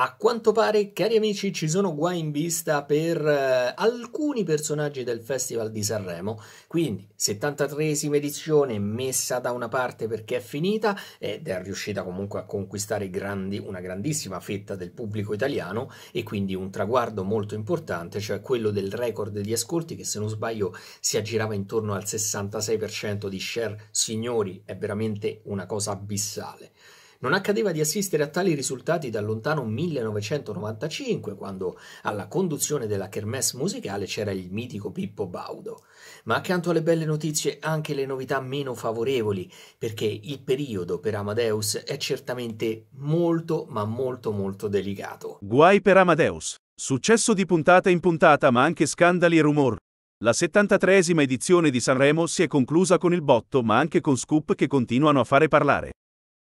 A quanto pare, cari amici, ci sono guai in vista per eh, alcuni personaggi del Festival di Sanremo, quindi 73esima edizione messa da una parte perché è finita ed è riuscita comunque a conquistare grandi, una grandissima fetta del pubblico italiano e quindi un traguardo molto importante, cioè quello del record di ascolti che se non sbaglio si aggirava intorno al 66% di share signori, è veramente una cosa abissale. Non accadeva di assistere a tali risultati dal lontano 1995, quando alla conduzione della kermesse musicale c'era il mitico Pippo Baudo. Ma accanto alle belle notizie anche le novità meno favorevoli, perché il periodo per Amadeus è certamente molto ma molto molto delicato. Guai per Amadeus. Successo di puntata in puntata ma anche scandali e rumor. La 73esima edizione di Sanremo si è conclusa con il botto ma anche con scoop che continuano a fare parlare.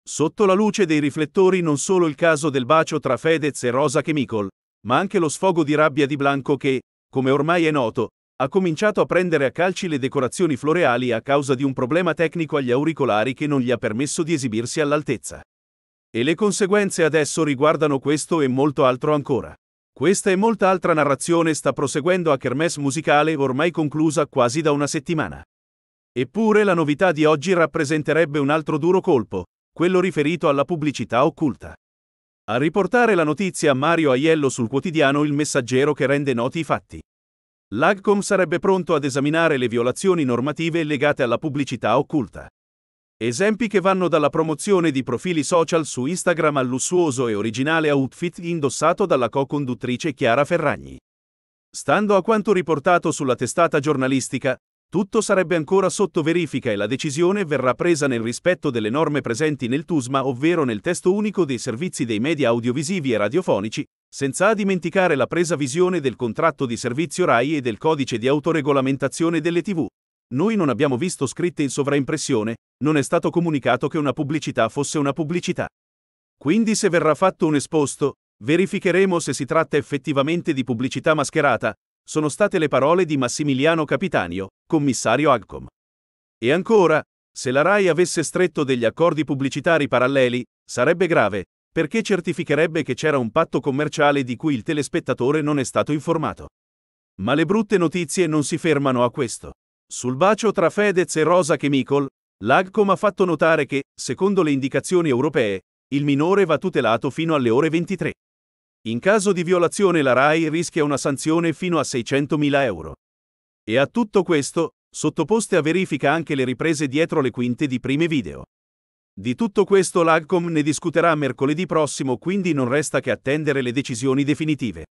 Sotto la luce dei riflettori non solo il caso del bacio tra Fedez e Rosa Chemical, ma anche lo sfogo di rabbia di Blanco che, come ormai è noto, ha cominciato a prendere a calci le decorazioni floreali a causa di un problema tecnico agli auricolari che non gli ha permesso di esibirsi all'altezza. E le conseguenze adesso riguardano questo e molto altro ancora. Questa e molta altra narrazione sta proseguendo a Kermesse musicale ormai conclusa quasi da una settimana. Eppure la novità di oggi rappresenterebbe un altro duro colpo, quello riferito alla pubblicità occulta. A riportare la notizia a Mario Aiello sul quotidiano Il Messaggero che rende noti i fatti. L'AGCOM sarebbe pronto ad esaminare le violazioni normative legate alla pubblicità occulta. Esempi che vanno dalla promozione di profili social su Instagram al lussuoso e originale outfit indossato dalla co-conduttrice Chiara Ferragni. Stando a quanto riportato sulla testata giornalistica, tutto sarebbe ancora sotto verifica e la decisione verrà presa nel rispetto delle norme presenti nel TUSMA, ovvero nel testo unico dei servizi dei media audiovisivi e radiofonici, senza dimenticare la presa visione del contratto di servizio RAI e del codice di autoregolamentazione delle TV. Noi non abbiamo visto scritte in sovraimpressione, non è stato comunicato che una pubblicità fosse una pubblicità. Quindi se verrà fatto un esposto, verificheremo se si tratta effettivamente di pubblicità mascherata, sono state le parole di Massimiliano Capitanio, commissario Agcom. E ancora, se la RAI avesse stretto degli accordi pubblicitari paralleli, sarebbe grave, perché certificherebbe che c'era un patto commerciale di cui il telespettatore non è stato informato. Ma le brutte notizie non si fermano a questo. Sul bacio tra Fedez e Rosa Chemical, l'Agcom ha fatto notare che, secondo le indicazioni europee, il minore va tutelato fino alle ore 23. In caso di violazione la RAI rischia una sanzione fino a 600.000 euro. E a tutto questo, sottoposte a verifica anche le riprese dietro le quinte di prime video. Di tutto questo l'AGCOM ne discuterà mercoledì prossimo, quindi non resta che attendere le decisioni definitive.